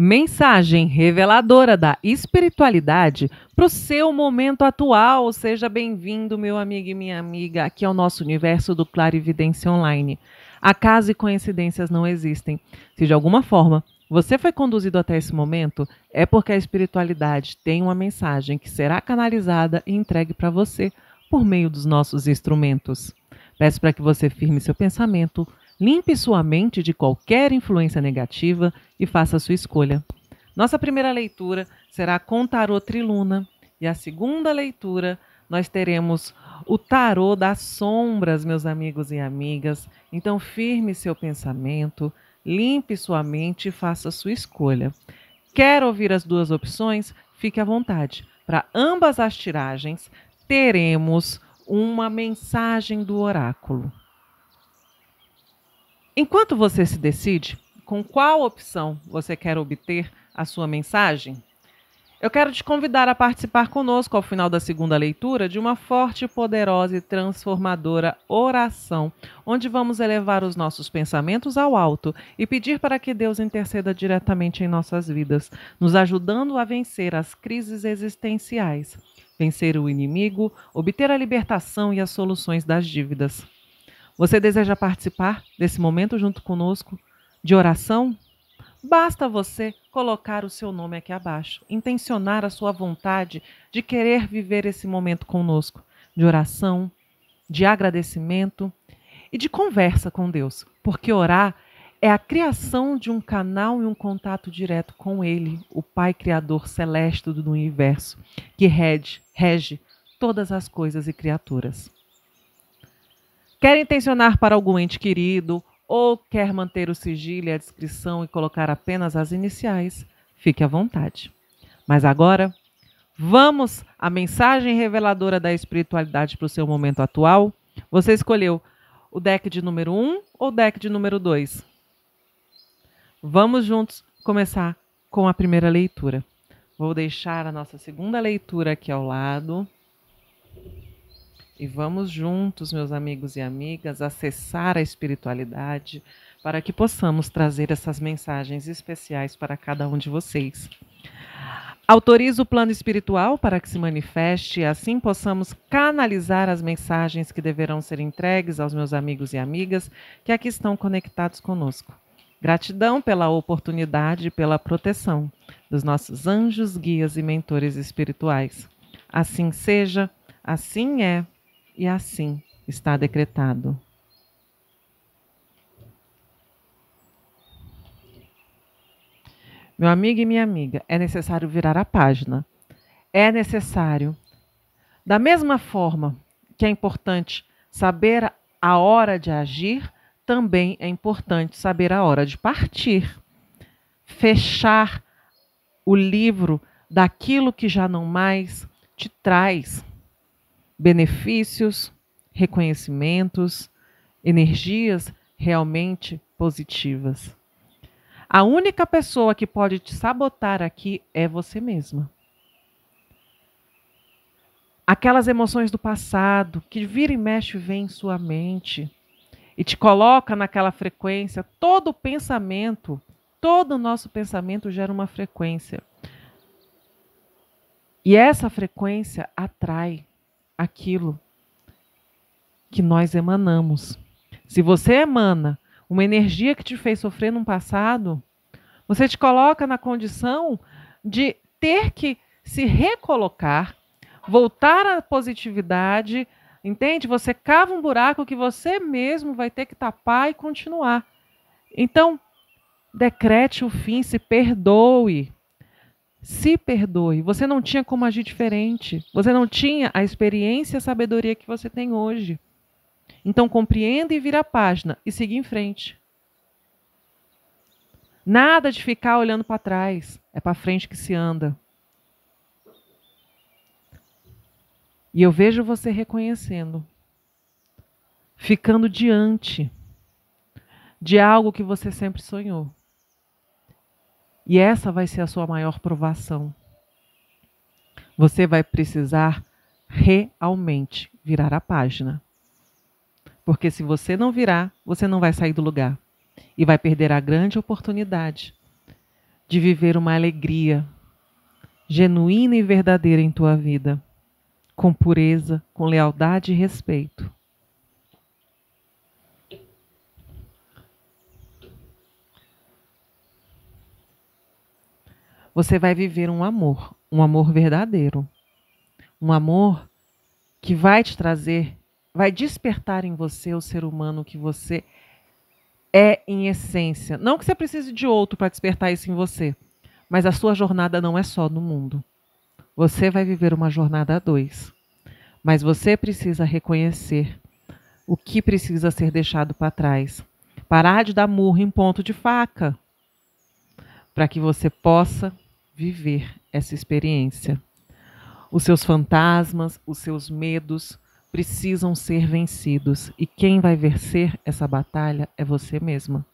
Mensagem reveladora da espiritualidade para o seu momento atual. Seja bem-vindo, meu amigo e minha amiga, aqui ao é nosso universo do Clarividência Online. Acaso e coincidências não existem. Se de alguma forma você foi conduzido até esse momento, é porque a espiritualidade tem uma mensagem que será canalizada e entregue para você por meio dos nossos instrumentos. Peço para que você firme seu pensamento Limpe sua mente de qualquer influência negativa e faça sua escolha. Nossa primeira leitura será com tarô Triluna e a segunda leitura nós teremos o tarô das sombras, meus amigos e amigas. Então firme seu pensamento, limpe sua mente e faça sua escolha. Quer ouvir as duas opções? Fique à vontade. Para ambas as tiragens, teremos uma mensagem do oráculo. Enquanto você se decide com qual opção você quer obter a sua mensagem, eu quero te convidar a participar conosco ao final da segunda leitura de uma forte, poderosa e transformadora oração, onde vamos elevar os nossos pensamentos ao alto e pedir para que Deus interceda diretamente em nossas vidas, nos ajudando a vencer as crises existenciais, vencer o inimigo, obter a libertação e as soluções das dívidas. Você deseja participar desse momento junto conosco de oração? Basta você colocar o seu nome aqui abaixo, intencionar a sua vontade de querer viver esse momento conosco de oração, de agradecimento e de conversa com Deus, porque orar é a criação de um canal e um contato direto com Ele, o Pai Criador Celeste do Universo, que rege, rege todas as coisas e criaturas quer intencionar para algum ente querido ou quer manter o sigilo e a descrição e colocar apenas as iniciais, fique à vontade. Mas agora, vamos à mensagem reveladora da espiritualidade para o seu momento atual. Você escolheu o deck de número 1 um ou o deck de número 2? Vamos juntos começar com a primeira leitura. Vou deixar a nossa segunda leitura aqui ao lado. E vamos juntos, meus amigos e amigas, acessar a espiritualidade para que possamos trazer essas mensagens especiais para cada um de vocês. autorizo o plano espiritual para que se manifeste e assim possamos canalizar as mensagens que deverão ser entregues aos meus amigos e amigas que aqui estão conectados conosco. Gratidão pela oportunidade e pela proteção dos nossos anjos, guias e mentores espirituais. Assim seja, assim é e assim está decretado. Meu amigo e minha amiga, é necessário virar a página. É necessário. Da mesma forma que é importante saber a hora de agir, também é importante saber a hora de partir. Fechar o livro daquilo que já não mais te traz benefícios, reconhecimentos, energias realmente positivas. A única pessoa que pode te sabotar aqui é você mesma. Aquelas emoções do passado que vira e mexe vem em sua mente e te coloca naquela frequência, todo pensamento, todo o nosso pensamento gera uma frequência. E essa frequência atrai aquilo que nós emanamos. Se você emana uma energia que te fez sofrer no passado, você te coloca na condição de ter que se recolocar, voltar à positividade, entende? Você cava um buraco que você mesmo vai ter que tapar e continuar. Então, decrete o fim, se perdoe. Se perdoe. Você não tinha como agir diferente. Você não tinha a experiência e a sabedoria que você tem hoje. Então compreenda e vira a página e siga em frente. Nada de ficar olhando para trás. É para frente que se anda. E eu vejo você reconhecendo, ficando diante de algo que você sempre sonhou. E essa vai ser a sua maior provação. Você vai precisar realmente virar a página. Porque se você não virar, você não vai sair do lugar e vai perder a grande oportunidade de viver uma alegria genuína e verdadeira em tua vida, com pureza, com lealdade e respeito. você vai viver um amor, um amor verdadeiro. Um amor que vai te trazer, vai despertar em você o ser humano que você é em essência. Não que você precise de outro para despertar isso em você, mas a sua jornada não é só no mundo. Você vai viver uma jornada a dois. Mas você precisa reconhecer o que precisa ser deixado para trás. Parar de dar murro em ponto de faca para que você possa viver essa experiência. Os seus fantasmas, os seus medos precisam ser vencidos e quem vai vencer essa batalha é você mesma.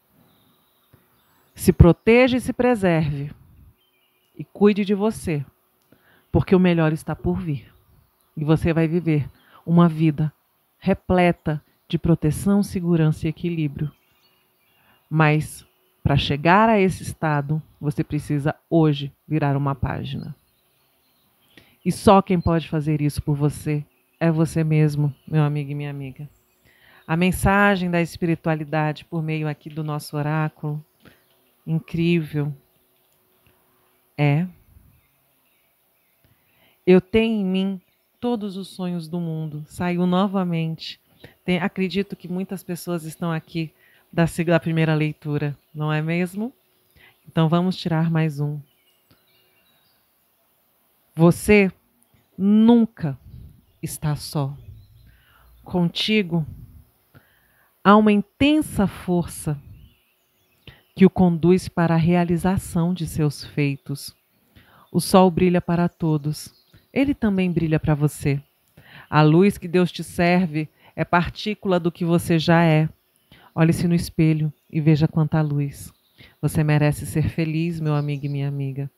Se proteja e se preserve e cuide de você, porque o melhor está por vir e você vai viver uma vida repleta de proteção, segurança e equilíbrio. Mas para chegar a esse estado, você precisa hoje virar uma página. E só quem pode fazer isso por você é você mesmo, meu amigo e minha amiga. A mensagem da espiritualidade por meio aqui do nosso oráculo, incrível, é: Eu tenho em mim todos os sonhos do mundo. Saiu novamente. Tem, acredito que muitas pessoas estão aqui da, da primeira leitura, não é mesmo? Então vamos tirar mais um. Você nunca está só. Contigo há uma intensa força que o conduz para a realização de seus feitos. O sol brilha para todos, ele também brilha para você. A luz que Deus te serve é partícula do que você já é. Olhe-se no espelho e veja quanta luz. Você merece ser feliz, meu amigo e minha amiga.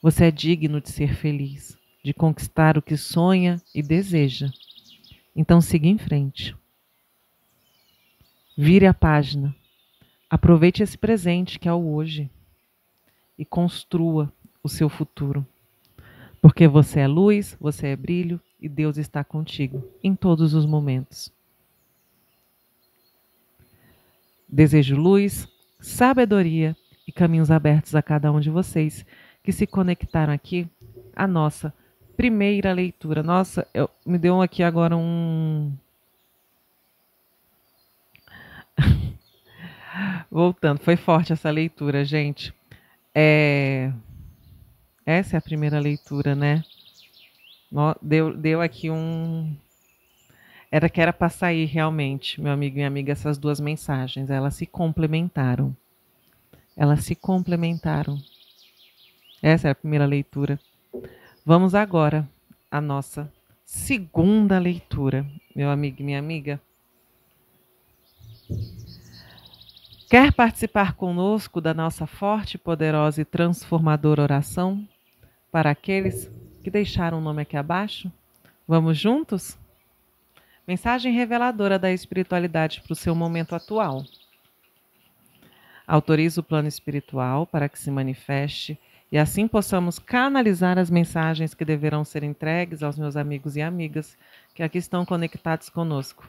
Você é digno de ser feliz, de conquistar o que sonha e deseja. Então siga em frente. Vire a página. Aproveite esse presente que é o hoje e construa o seu futuro. Porque você é luz, você é brilho e Deus está contigo em todos os momentos. Desejo luz, sabedoria e caminhos abertos a cada um de vocês que se conectaram aqui à nossa primeira leitura. Nossa, eu, me deu aqui agora um. Voltando, foi forte essa leitura, gente. É... Essa é a primeira leitura, né? Deu, deu aqui um, era que era para sair realmente, meu amigo e minha amiga, essas duas mensagens. Elas se complementaram. Elas se complementaram. Essa é a primeira leitura. Vamos agora à nossa segunda leitura, meu amigo e minha amiga. Quer participar conosco da nossa forte, poderosa e transformadora oração para aqueles que deixaram o nome aqui abaixo? Vamos juntos? Mensagem reveladora da espiritualidade para o seu momento atual. Autoriza o plano espiritual para que se manifeste e assim possamos canalizar as mensagens que deverão ser entregues aos meus amigos e amigas que aqui estão conectados conosco.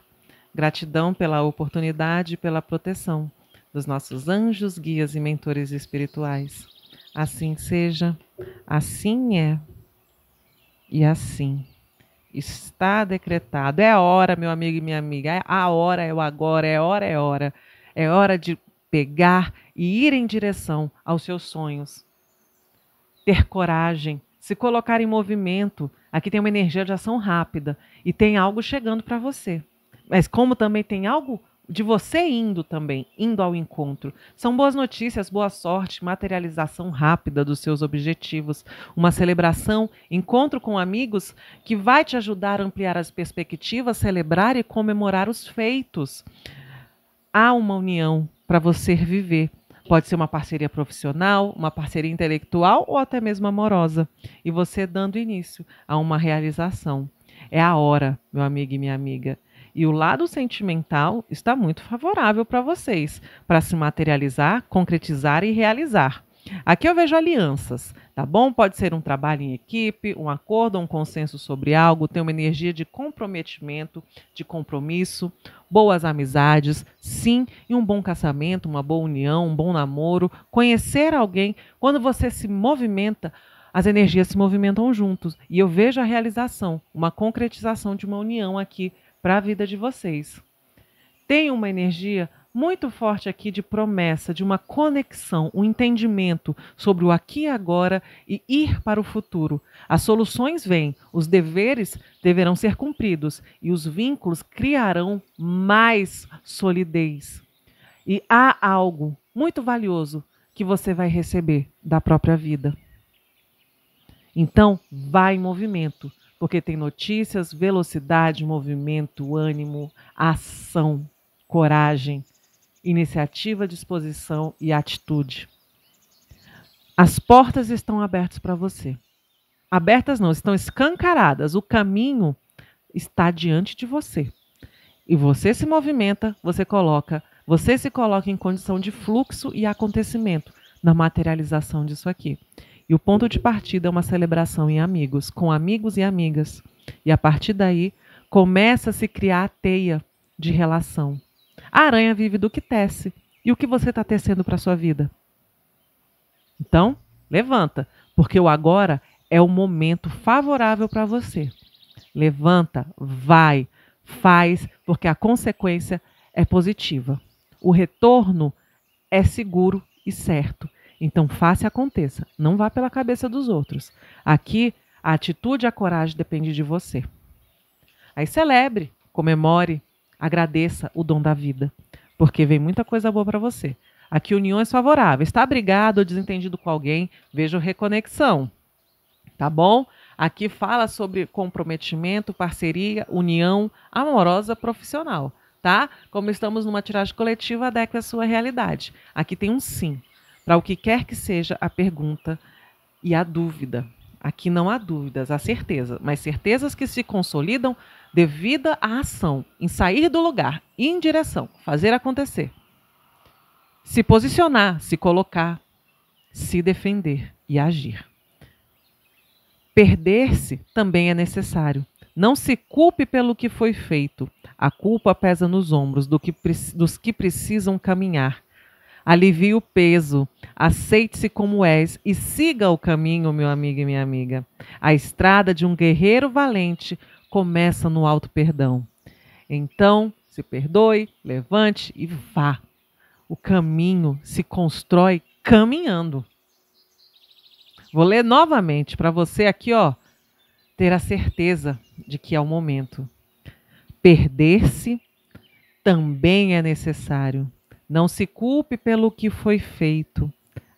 Gratidão pela oportunidade e pela proteção dos nossos anjos, guias e mentores espirituais. Assim seja, assim é e assim Está decretado. É a hora, meu amigo e minha amiga. É a hora, é o agora, é hora, é hora. É hora de pegar e ir em direção aos seus sonhos. Ter coragem, se colocar em movimento. Aqui tem uma energia de ação rápida e tem algo chegando para você. Mas como também tem algo de você indo também, indo ao encontro. São boas notícias, boa sorte, materialização rápida dos seus objetivos, uma celebração, encontro com amigos que vai te ajudar a ampliar as perspectivas, celebrar e comemorar os feitos. Há uma união para você viver. Pode ser uma parceria profissional, uma parceria intelectual ou até mesmo amorosa. E você dando início a uma realização. É a hora, meu amigo e minha amiga e o lado sentimental está muito favorável para vocês, para se materializar, concretizar e realizar. Aqui eu vejo alianças, tá bom? Pode ser um trabalho em equipe, um acordo, um consenso sobre algo, tem uma energia de comprometimento, de compromisso, boas amizades, sim, e um bom casamento, uma boa união, um bom namoro, conhecer alguém. Quando você se movimenta, as energias se movimentam juntos e eu vejo a realização, uma concretização de uma união aqui para a vida de vocês. Tem uma energia muito forte aqui de promessa, de uma conexão, um entendimento sobre o aqui e agora e ir para o futuro. As soluções vêm, os deveres deverão ser cumpridos e os vínculos criarão mais solidez. E há algo muito valioso que você vai receber da própria vida. Então, vá em movimento porque tem notícias, velocidade, movimento, ânimo, ação, coragem, iniciativa, disposição e atitude. As portas estão abertas para você. Abertas não, estão escancaradas. O caminho está diante de você. E você se movimenta, você coloca, você se coloca em condição de fluxo e acontecimento na materialização disso aqui. E o ponto de partida é uma celebração em amigos, com amigos e amigas. E a partir daí começa a se criar a teia de relação. A aranha vive do que tece. E o que você está tecendo para a sua vida? Então, levanta, porque o agora é o momento favorável para você. Levanta, vai, faz, porque a consequência é positiva. O retorno é seguro e certo. Então, faça e aconteça. Não vá pela cabeça dos outros. Aqui, a atitude e a coragem depende de você. Aí celebre, comemore, agradeça o dom da vida, porque vem muita coisa boa para você. Aqui uniões é favoráveis. Está brigado ou desentendido com alguém, veja reconexão. Tá bom? Aqui fala sobre comprometimento, parceria, união amorosa profissional, tá? Como estamos numa tiragem coletiva, adeque a sua realidade. Aqui tem um sim para o que quer que seja a pergunta e a dúvida. Aqui não há dúvidas, há certeza, mas certezas que se consolidam devida à ação, em sair do lugar, ir em direção, fazer acontecer. Se posicionar, se colocar, se defender e agir. Perder-se também é necessário. Não se culpe pelo que foi feito. A culpa pesa nos ombros do que, dos que precisam caminhar alivie o peso, aceite-se como és e siga o caminho, meu amigo e minha amiga. A estrada de um guerreiro valente começa no alto perdão. Então, se perdoe, levante e vá. O caminho se constrói caminhando. Vou ler novamente para você aqui, ó, ter a certeza de que é o momento. Perder-se também é necessário não se culpe pelo que foi feito.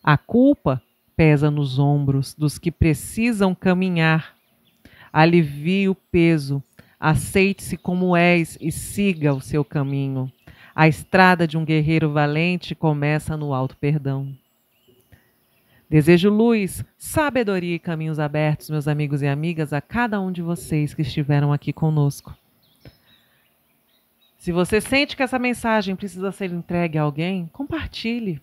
A culpa pesa nos ombros dos que precisam caminhar. Alivie o peso, aceite-se como és e siga o seu caminho. A estrada de um guerreiro valente começa no alto perdão. Desejo luz, sabedoria e caminhos abertos, meus amigos e amigas, a cada um de vocês que estiveram aqui conosco. Se você sente que essa mensagem precisa ser entregue a alguém, compartilhe.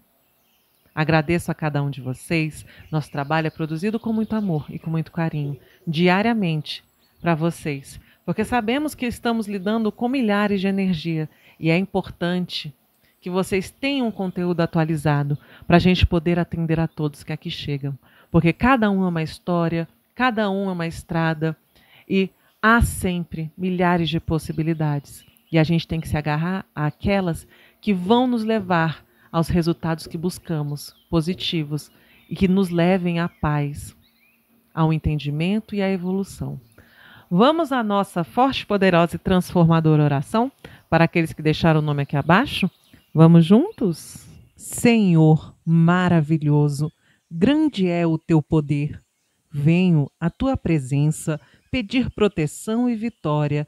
Agradeço a cada um de vocês. Nosso trabalho é produzido com muito amor e com muito carinho, diariamente, para vocês, porque sabemos que estamos lidando com milhares de energia e é importante que vocês tenham um conteúdo atualizado para a gente poder atender a todos que aqui chegam, porque cada um é uma história, cada um é uma estrada e há sempre milhares de possibilidades. E a gente tem que se agarrar àquelas que vão nos levar aos resultados que buscamos, positivos, e que nos levem à paz, ao entendimento e à evolução. Vamos à nossa forte, poderosa e transformadora oração para aqueles que deixaram o nome aqui abaixo? Vamos juntos? Senhor maravilhoso, grande é o teu poder. Venho à tua presença pedir proteção e vitória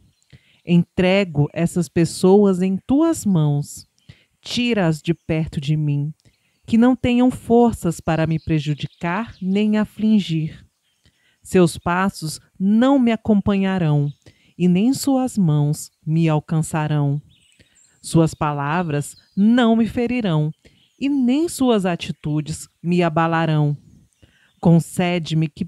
Entrego essas pessoas em tuas mãos. Tira-as de perto de mim, que não tenham forças para me prejudicar nem afligir. Seus passos não me acompanharão, e nem suas mãos me alcançarão. Suas palavras não me ferirão, e nem suas atitudes me abalarão. Concede-me que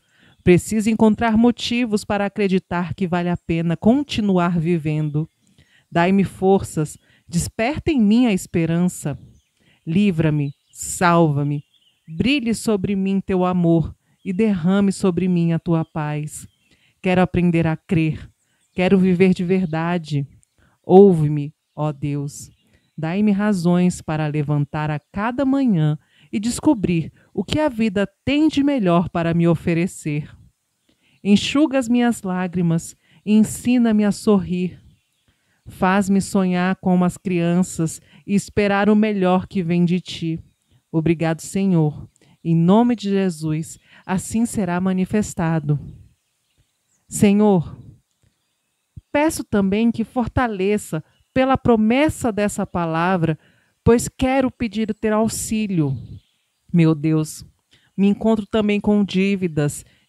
Precisa encontrar motivos para acreditar que vale a pena continuar vivendo. Dai-me forças, desperta em mim a esperança. Livra-me, salva-me. Brilhe sobre mim teu amor e derrame sobre mim a tua paz. Quero aprender a crer, quero viver de verdade. Ouve-me, ó Deus. Dai-me razões para levantar a cada manhã e descobrir o que a vida tem de melhor para me oferecer. Enxuga as minhas lágrimas, ensina-me a sorrir. Faz-me sonhar como as crianças e esperar o melhor que vem de ti. Obrigado, Senhor. Em nome de Jesus, assim será manifestado. Senhor, peço também que fortaleça pela promessa dessa palavra, pois quero pedir ter auxílio. Meu Deus, me encontro também com dívidas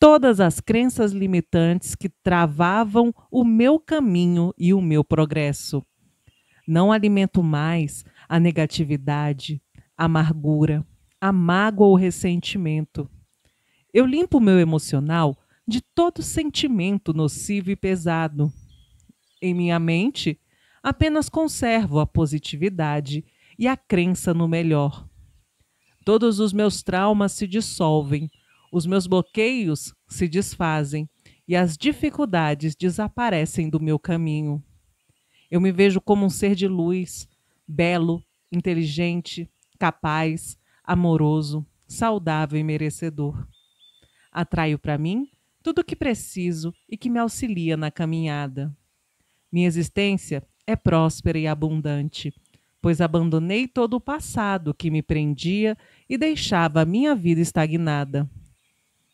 todas as crenças limitantes que travavam o meu caminho e o meu progresso. Não alimento mais a negatividade, a amargura, a mágoa ou ressentimento. Eu limpo o meu emocional de todo sentimento nocivo e pesado. Em minha mente, apenas conservo a positividade e a crença no melhor. Todos os meus traumas se dissolvem os meus bloqueios se desfazem e as dificuldades desaparecem do meu caminho. Eu me vejo como um ser de luz, belo, inteligente, capaz, amoroso, saudável e merecedor. Atraio para mim tudo o que preciso e que me auxilia na caminhada. Minha existência é próspera e abundante, pois abandonei todo o passado que me prendia e deixava a minha vida estagnada.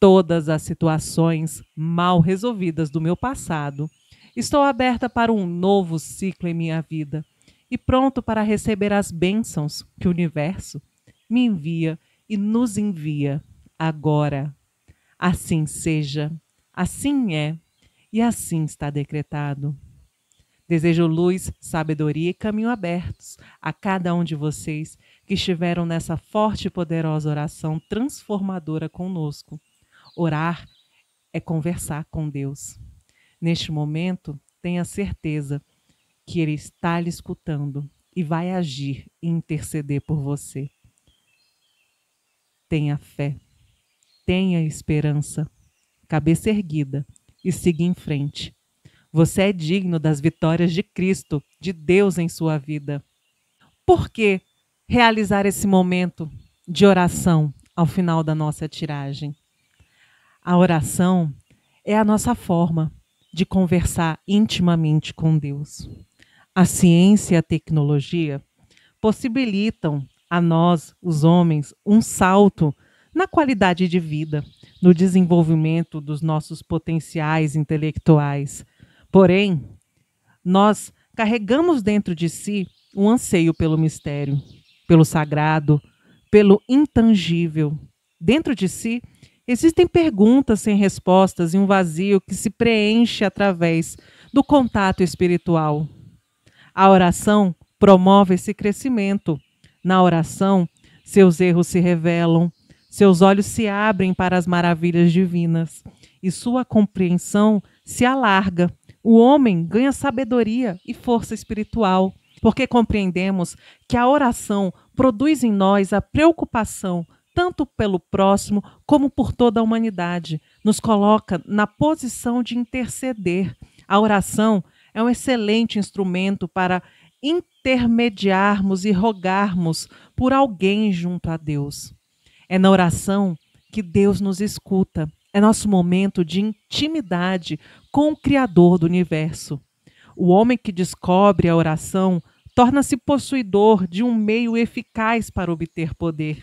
todas as situações mal resolvidas do meu passado. Estou aberta para um novo ciclo em minha vida e pronto para receber as bênçãos que o universo me envia e nos envia agora. Assim seja, assim é e assim está decretado. Desejo luz, sabedoria e caminho abertos a cada um de vocês que estiveram nessa forte e poderosa oração transformadora conosco. Orar é conversar com Deus. Neste momento, tenha certeza que Ele está lhe escutando e vai agir e interceder por você. Tenha fé, tenha esperança, cabeça erguida e siga em frente. Você é digno das vitórias de Cristo, de Deus em sua vida. Por que realizar esse momento de oração ao final da nossa tiragem? A oração é a nossa forma de conversar intimamente com Deus. A ciência e a tecnologia possibilitam a nós, os homens, um salto na qualidade de vida, no desenvolvimento dos nossos potenciais intelectuais. Porém, nós carregamos dentro de si um anseio pelo mistério, pelo sagrado, pelo intangível. Dentro de si Existem perguntas sem respostas e um vazio que se preenche através do contato espiritual. A oração promove esse crescimento. Na oração, seus erros se revelam, seus olhos se abrem para as maravilhas divinas e sua compreensão se alarga. O homem ganha sabedoria e força espiritual, porque compreendemos que a oração produz em nós a preocupação tanto pelo próximo como por toda a humanidade. Nos coloca na posição de interceder. A oração é um excelente instrumento para intermediarmos e rogarmos por alguém junto a Deus. É na oração que Deus nos escuta. É nosso momento de intimidade com o Criador do universo. O homem que descobre a oração torna-se possuidor de um meio eficaz para obter poder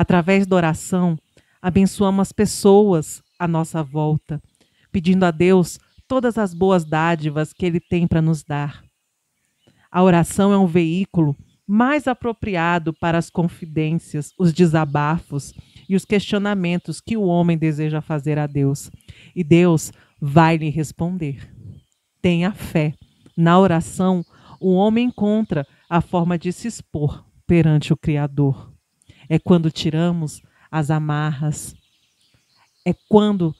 Através da oração, abençoamos as pessoas à nossa volta, pedindo a Deus todas as boas dádivas que Ele tem para nos dar. A oração é um veículo mais apropriado para as confidências, os desabafos e os questionamentos que o homem deseja fazer a Deus. E Deus vai lhe responder. Tenha fé. Na oração, o homem encontra a forma de se expor perante o Criador é quando tiramos as amarras, é quando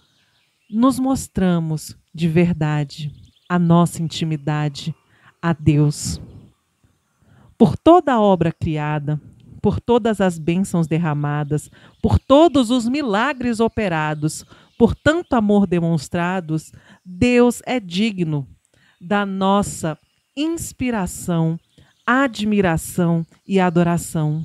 nos mostramos de verdade a nossa intimidade a Deus. Por toda a obra criada, por todas as bênçãos derramadas, por todos os milagres operados, por tanto amor demonstrados, Deus é digno da nossa inspiração, admiração e adoração.